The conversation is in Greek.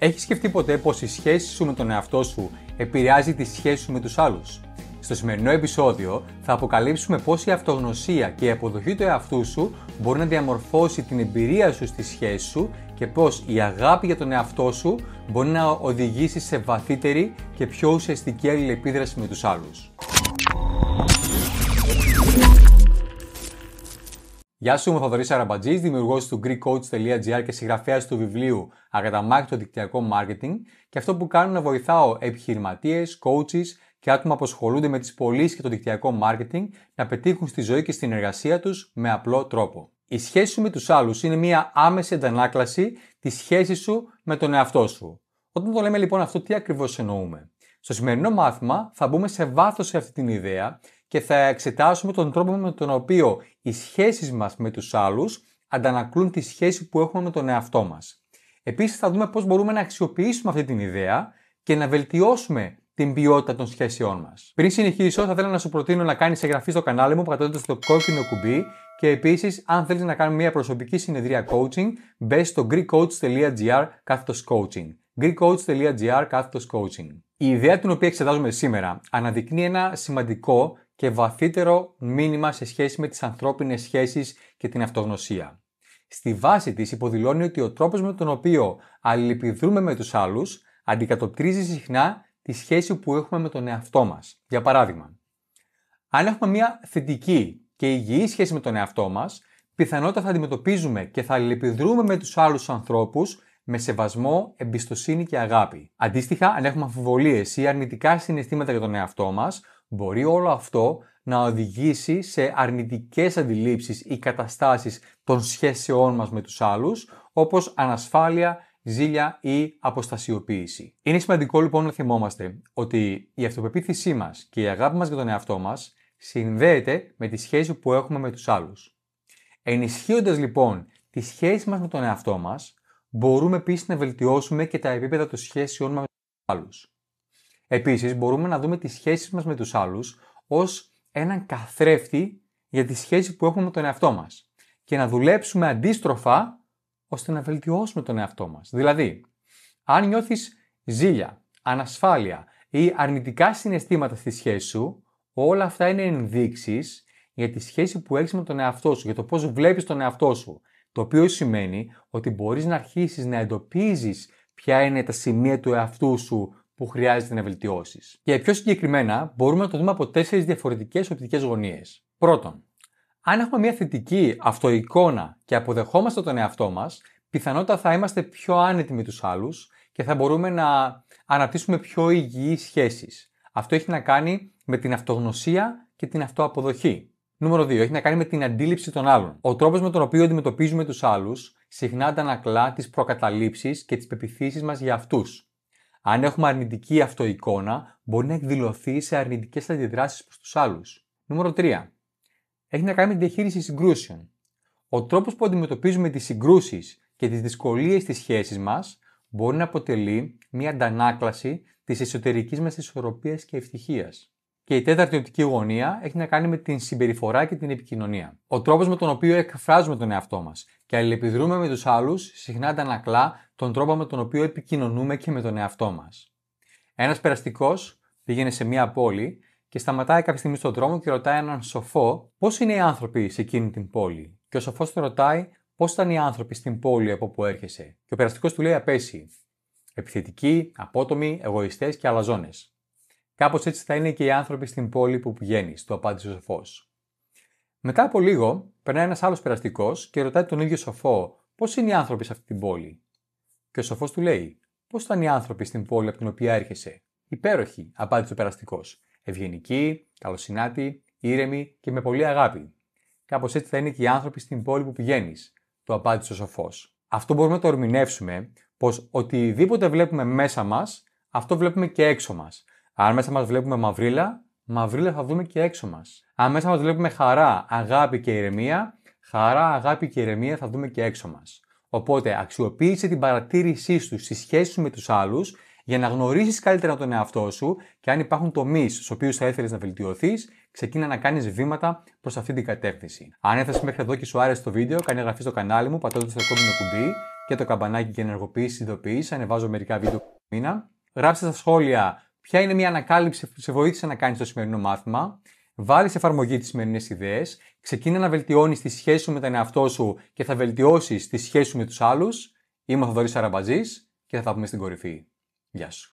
Έχεις σκεφτεί ποτέ πως η σχέση σου με τον εαυτό σου επηρεάζει τη σχέση σου με τους άλλους. Στο σημερινό επεισόδιο θα αποκαλύψουμε πώ η αυτογνωσία και η αποδοχή του εαυτού σου μπορεί να διαμορφώσει την εμπειρία σου στη σχέση σου και πώ η αγάπη για τον εαυτό σου μπορεί να οδηγήσει σε βαθύτερη και πιο ουσιαστική αλληλεπίδραση με τους άλλους. Γεια σου, είμαι ο Θοδωρής Αραμπατζής, δημιουργός του GreekCoach.gr και συγγραφέας του βιβλίου Αγαταμάχητο Δικτυακό Μάρκετινγκ Και αυτό που κάνω είναι να βοηθάω επιχειρηματίες, coaches και άτομα που ασχολούνται με τις πωλήσεις και το δικτυακό marketing να πετύχουν στη ζωή και στην εργασία τους με απλό τρόπο. Η σχέση σου με τους άλλους είναι μια άμεση αντανάκλαση της σχέσης σου με τον εαυτό σου. Όταν το λέμε λοιπόν αυτό, τι ακριβώς εννοούμε. Στο σημερινό μάθημα θα μπούμε σε βάθος σε αυτή την ιδέα και θα εξετάσουμε τον τρόπο με τον οποίο οι σχέσεις μας με τους άλλους αντανακλούν τη σχέση που έχουμε με τον εαυτό μας. Επίσης θα δούμε πώς μπορούμε να αξιοποιήσουμε αυτή την ιδέα και να βελτιώσουμε την ποιότητα των σχέσεών μας. Πριν συνεχίσω, θα ήθελα να σου προτείνω να κάνεις εγγραφή στο κανάλι μου πατώντας το κόκκινο κουμπί και επίσης, αν θέλεις να κάνουμε μια προσωπική συνεδρία coaching, μπες στο greekcoach.gr κάθετος coaching. greekcoach.gr κάθετος coaching. Η ιδέα την οποία εξετάζουμε σήμερα αναδεικνύει ένα σημαντικό και βαθύτερο μήνυμα σε σχέση με τις ανθρώπινες σχέσεις και την αυτογνωσία. Στη βάση της υποδηλώνει ότι ο τρόπος με τον οποίο αλληλεπιδρούμε με τους άλλους αντικατοπτρίζει συχνά τη σχέση που έχουμε με τον εαυτό μας. Για παράδειγμα, αν έχουμε μια θετική και υγιή σχέση με τον εαυτό μας, πιθανότατα θα αντιμετωπίζουμε και θα αλληλεπιδρούμε με τους άλλους ανθρώπους με σεβασμό, εμπιστοσύνη και αγάπη. Αντίστοιχα, αν έχουμε αμφιβολίες ή αρνητικά συναισθήματα για τον εαυτό μας, μπορεί όλο αυτό να οδηγήσει σε αρνητικές αντιλήψεις ή καταστάσεις των σχέσεών μας με τους άλλους, όπως ανασφάλεια, ζήλια ή αποστασιοποίηση. Είναι σημαντικό λοιπόν να θυμόμαστε ότι η αυτοπεποίθησή μας και η αγάπη μας για τον εαυτό μας συνδέεται με τη σχέση που έχουμε με τους άλλους. Ενισχύοντας λοιπόν τη σχέση μας με τον εαυτό μας. Μπορούμε επίσης να βελτιώσουμε και τα επίπεδα των σχέσεων μας με τους άλλους. Επίσης, μπορούμε να δούμε τις σχέσεις μας με τους άλλους ως έναν καθρέφτη για τη σχέση που έχουμε με τον εαυτό μας και να δουλέψουμε αντίστροφα ώστε να βελτιώσουμε τον εαυτό μας. Δηλαδή, αν νιώθεις ζήλια, ανασφάλεια ή αρνητικά συναισθήματα στη σχέση σου, όλα αυτά είναι ενδείξεις για τη σχέση που έχεις με τον εαυτό σου, για το πώς βλέπεις τον εαυτό σου, το οποίο σημαίνει ότι μπορείς να αρχίσεις να εντοπίζεις ποια είναι τα σημεία του εαυτού σου που χρειάζεται να βελτιώσεις. Και πιο συγκεκριμένα, μπορούμε να το δούμε από τέσσερις διαφορετικές οπτικές γωνίες. Πρώτον, αν έχουμε μια θετική αυτοεικόνα και αποδεχόμαστε τον εαυτό μας, πιθανότατα θα είμαστε πιο άνετοι με τους άλλους και θα μπορούμε να αναπτύσσουμε πιο υγιείς σχέσεις. Αυτό έχει να κάνει με την αυτογνωσία και την αυτοαποδοχή. Νούμερο 2. Έχει να κάνει με την αντίληψη των άλλων. Ο τρόπος με τον οποίο αντιμετωπίζουμε τους άλλους συχνά αντανακλά τις προκαταλήψεις και τις πεπιθήσεις μας για αυτούς. Αν έχουμε αρνητική αυτοεικόνα, μπορεί να εκδηλωθεί σε αρνητικές αντιδράσεις προς τους άλλους. Νούμερο 3. Έχει να κάνει με τη διαχείριση συγκρούσεων. Ο τρόπος που αντιμετωπίζουμε τις συγκρούσεις και τις δυσκολίες τη σχέση μας μπορεί να αποτελεί μια αντανάκλαση της εσωτερικής μας ισορροπίας και ευτυχίας. Και η τέταρτη οπτική γωνία έχει να κάνει με την συμπεριφορά και την επικοινωνία. Ο τρόπος με τον οποίο εκφράζουμε τον εαυτό μας και αλληλεπιδρούμε με τους άλλους συχνά αντανακλά τον τρόπο με τον οποίο επικοινωνούμε και με τον εαυτό μας. Ένας περαστικός πήγαινε σε μία πόλη και σταματάει κάποια στιγμή στον δρόμο και ρωτάει έναν σοφό πώς είναι οι άνθρωποι σε εκείνη την πόλη. Και ο σοφός του ρωτάει πώς ήταν οι άνθρωποι στην πόλη από που έρχεσαι. Και ο περαστικός του λέει απέσει. Επιθετικοί, απότομοι, εγωιστές και αλαζόνες. Κάπως έτσι θα είναι και οι άνθρωποι στην πόλη που πηγαίνει, το απάντησε ο σοφός. Μετά από λίγο, περνάει ένας άλλος περαστικός και ρωτάει τον ίδιο σοφό πώς είναι οι άνθρωποι σε αυτή την πόλη. Και ο σοφός του λέει: Πώς ήταν οι άνθρωποι στην πόλη από την οποία έρχεσαι. Υπέροχοι, απάντησε ο περαστικός. Ευγενικοί, καλοσυνάτοι, ήρεμοι και με πολύ αγάπη. Κάπως έτσι θα είναι και οι άνθρωποι στην πόλη που πηγαίνεις, το απάντησε ο σοφός. Αυτό μπορούμε να το ερμηνεύσουμε πως οτιδήποτε βλέπουμε μέσα μας, αυτό βλέπουμε και έξω μας. Αν μέσα μας βλέπουμε μαυρίλα, μαυρίλα θα δούμε και έξω μας. Αν μέσα μας βλέπουμε χαρά, αγάπη και ηρεμία, χαρά, αγάπη και ηρεμία θα δούμε και έξω μας. Οπότε αξιοποίησε την παρατήρησή σου στη σχέση σου με τους άλλους για να γνωρίσεις καλύτερα τον εαυτό σου και αν υπάρχουν τομείς στους οποίους θα ήθελες να βελτιωθείς, ξεκίνα να κάνεις βήματα προς αυτή την κατεύθυνση. Αν έφτασε μέχρι εδώ και σου άρεσε το βίντεο, κάνε εγγραφή στο κανάλι μου, πατώντας το κόκκινο κουμπί και το καμπανάκι για ενεργοποίηση ειδοποιήσεις. Ανεβάζω μερικά βίντεο μήνα. Γράψτε στα σχόλια Ποια είναι μια ανακάλυψη που σε βοήθησε να κάνεις το σημερινό μάθημα, βάλεις εφαρμογή τις σημερινές ιδέες, ξεκίνα να βελτιώνεις τη σχέση σου με τον εαυτό σου και θα βελτιώσεις τη σχέση σου με τους άλλους. Είμαι ο Θοδωρής Αραμπαζή και θα τα πούμε στην κορυφή. Γεια σου.